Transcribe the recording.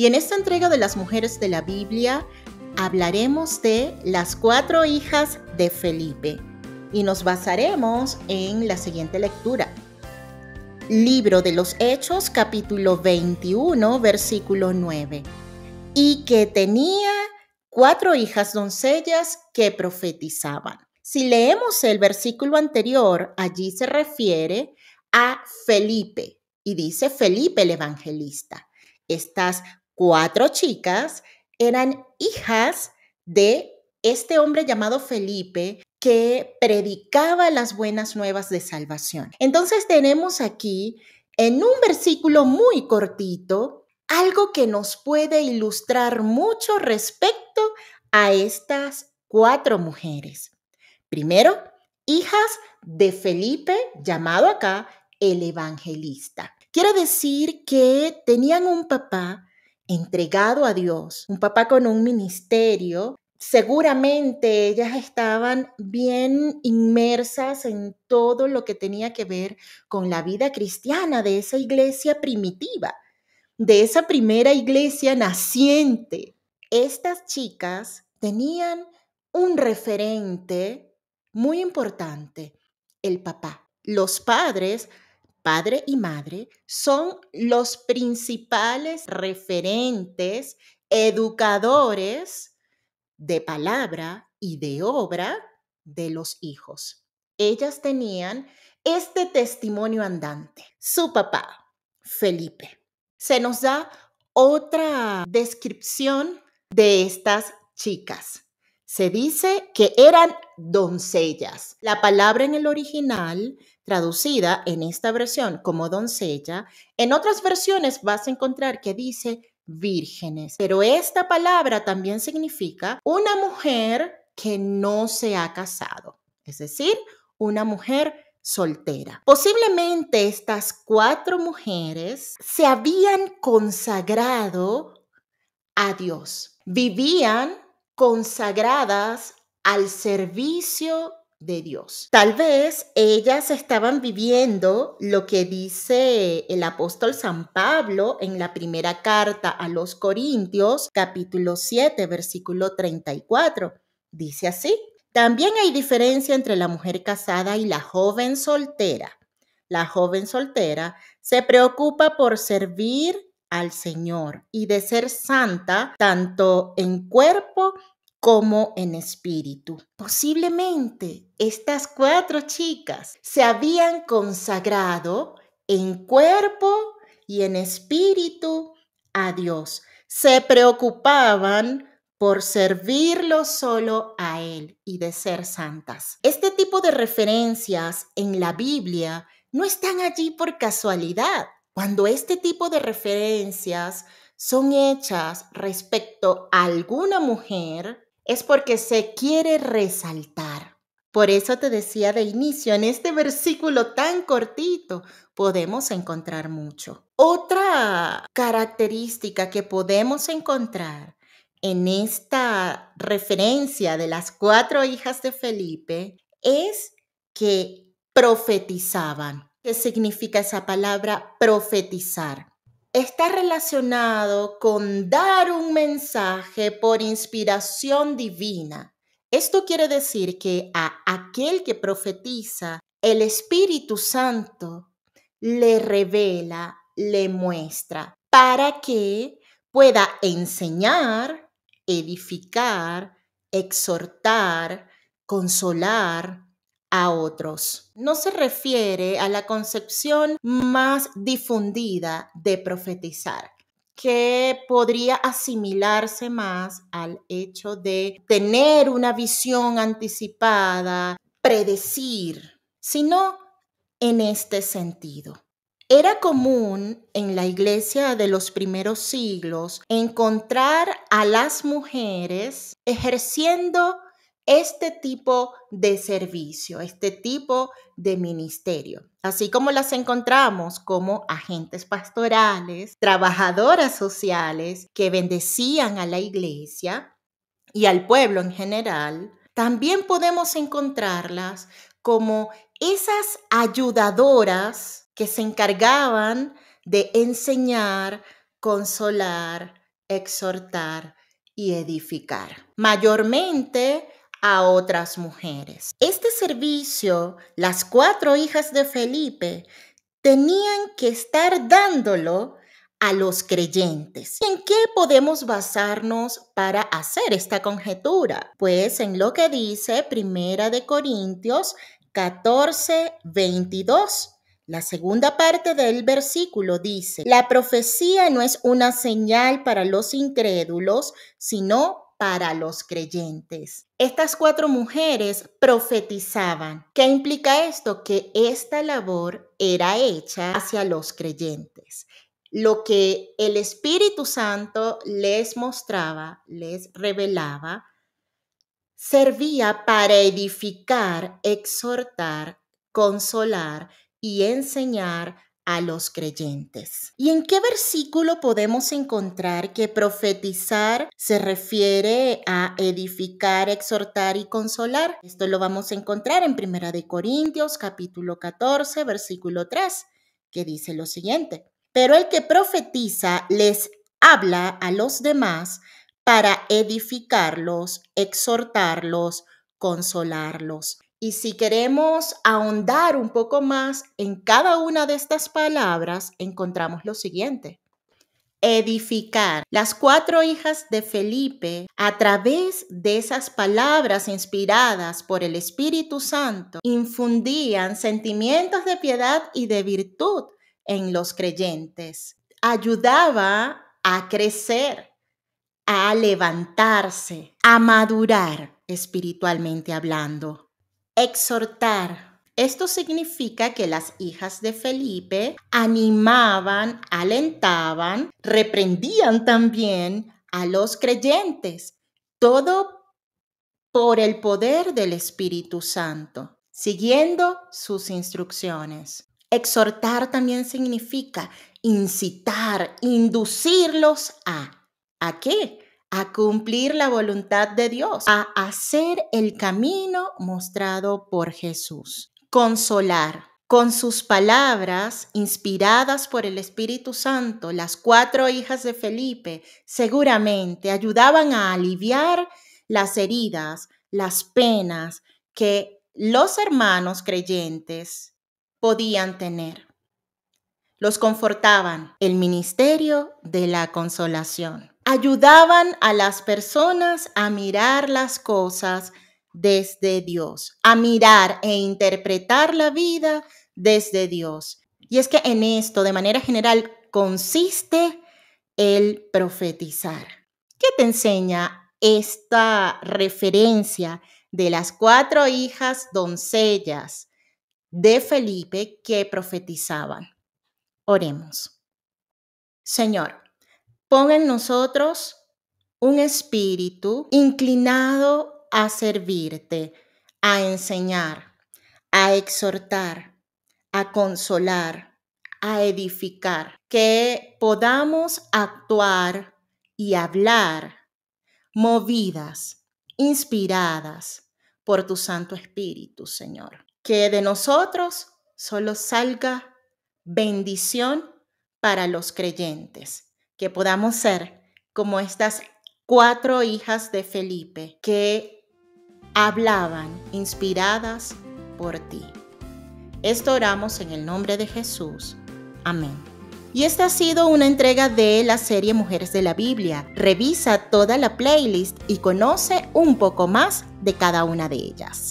Y en esta entrega de las mujeres de la Biblia hablaremos de las cuatro hijas de Felipe y nos basaremos en la siguiente lectura. Libro de los Hechos capítulo 21 versículo 9. Y que tenía cuatro hijas doncellas que profetizaban. Si leemos el versículo anterior, allí se refiere a Felipe y dice Felipe el evangelista. estás cuatro chicas eran hijas de este hombre llamado Felipe que predicaba las buenas nuevas de salvación. Entonces tenemos aquí, en un versículo muy cortito, algo que nos puede ilustrar mucho respecto a estas cuatro mujeres. Primero, hijas de Felipe, llamado acá el evangelista. Quiere decir que tenían un papá entregado a Dios, un papá con un ministerio, seguramente ellas estaban bien inmersas en todo lo que tenía que ver con la vida cristiana de esa iglesia primitiva, de esa primera iglesia naciente. Estas chicas tenían un referente muy importante, el papá. Los padres padre y madre son los principales referentes, educadores de palabra y de obra de los hijos. Ellas tenían este testimonio andante. Su papá, Felipe. Se nos da otra descripción de estas chicas. Se dice que eran doncellas. La palabra en el original traducida en esta versión como doncella. En otras versiones vas a encontrar que dice vírgenes, pero esta palabra también significa una mujer que no se ha casado, es decir, una mujer soltera. Posiblemente estas cuatro mujeres se habían consagrado a Dios, vivían consagradas al servicio de Dios. Tal vez ellas estaban viviendo lo que dice el apóstol San Pablo en la primera carta a los Corintios, capítulo 7, versículo 34. Dice así, también hay diferencia entre la mujer casada y la joven soltera. La joven soltera se preocupa por servir al Señor y de ser santa tanto en cuerpo como en espíritu. Posiblemente estas cuatro chicas se habían consagrado en cuerpo y en espíritu a Dios. Se preocupaban por servirlo solo a Él y de ser santas. Este tipo de referencias en la Biblia no están allí por casualidad. Cuando este tipo de referencias son hechas respecto a alguna mujer, es porque se quiere resaltar. Por eso te decía de inicio, en este versículo tan cortito podemos encontrar mucho. Otra característica que podemos encontrar en esta referencia de las cuatro hijas de Felipe es que profetizaban. ¿Qué significa esa palabra profetizar? está relacionado con dar un mensaje por inspiración divina. Esto quiere decir que a aquel que profetiza, el Espíritu Santo le revela, le muestra, para que pueda enseñar, edificar, exhortar, consolar, a otros. No se refiere a la concepción más difundida de profetizar, que podría asimilarse más al hecho de tener una visión anticipada, predecir, sino en este sentido. Era común en la iglesia de los primeros siglos encontrar a las mujeres ejerciendo este tipo de servicio, este tipo de ministerio, así como las encontramos como agentes pastorales, trabajadoras sociales que bendecían a la iglesia y al pueblo en general, también podemos encontrarlas como esas ayudadoras que se encargaban de enseñar, consolar, exhortar y edificar. Mayormente a otras mujeres. Este servicio, las cuatro hijas de Felipe tenían que estar dándolo a los creyentes. ¿En qué podemos basarnos para hacer esta conjetura? Pues en lo que dice Primera de Corintios 14, 22. La segunda parte del versículo dice, la profecía no es una señal para los incrédulos, sino para los creyentes. Estas cuatro mujeres profetizaban. ¿Qué implica esto? Que esta labor era hecha hacia los creyentes. Lo que el Espíritu Santo les mostraba, les revelaba, servía para edificar, exhortar, consolar y enseñar a los creyentes. ¿Y en qué versículo podemos encontrar que profetizar se refiere a edificar, exhortar y consolar? Esto lo vamos a encontrar en Primera de Corintios capítulo 14, versículo 3, que dice lo siguiente: "Pero el que profetiza les habla a los demás para edificarlos, exhortarlos, consolarlos." Y si queremos ahondar un poco más en cada una de estas palabras, encontramos lo siguiente. Edificar. Las cuatro hijas de Felipe, a través de esas palabras inspiradas por el Espíritu Santo, infundían sentimientos de piedad y de virtud en los creyentes. Ayudaba a crecer, a levantarse, a madurar espiritualmente hablando. Exhortar. Esto significa que las hijas de Felipe animaban, alentaban, reprendían también a los creyentes, todo por el poder del Espíritu Santo, siguiendo sus instrucciones. Exhortar también significa incitar, inducirlos a. ¿A qué? a cumplir la voluntad de Dios, a hacer el camino mostrado por Jesús. Consolar. Con sus palabras, inspiradas por el Espíritu Santo, las cuatro hijas de Felipe seguramente ayudaban a aliviar las heridas, las penas que los hermanos creyentes podían tener. Los confortaban el ministerio de la consolación ayudaban a las personas a mirar las cosas desde Dios, a mirar e interpretar la vida desde Dios. Y es que en esto, de manera general, consiste el profetizar. ¿Qué te enseña esta referencia de las cuatro hijas doncellas de Felipe que profetizaban? Oremos. Señor, pon en nosotros un espíritu inclinado a servirte, a enseñar, a exhortar, a consolar, a edificar, que podamos actuar y hablar movidas, inspiradas por tu Santo Espíritu, Señor. Que de nosotros solo salga bendición para los creyentes que podamos ser como estas cuatro hijas de Felipe que hablaban inspiradas por ti. Esto oramos en el nombre de Jesús. Amén. Y esta ha sido una entrega de la serie Mujeres de la Biblia. Revisa toda la playlist y conoce un poco más de cada una de ellas.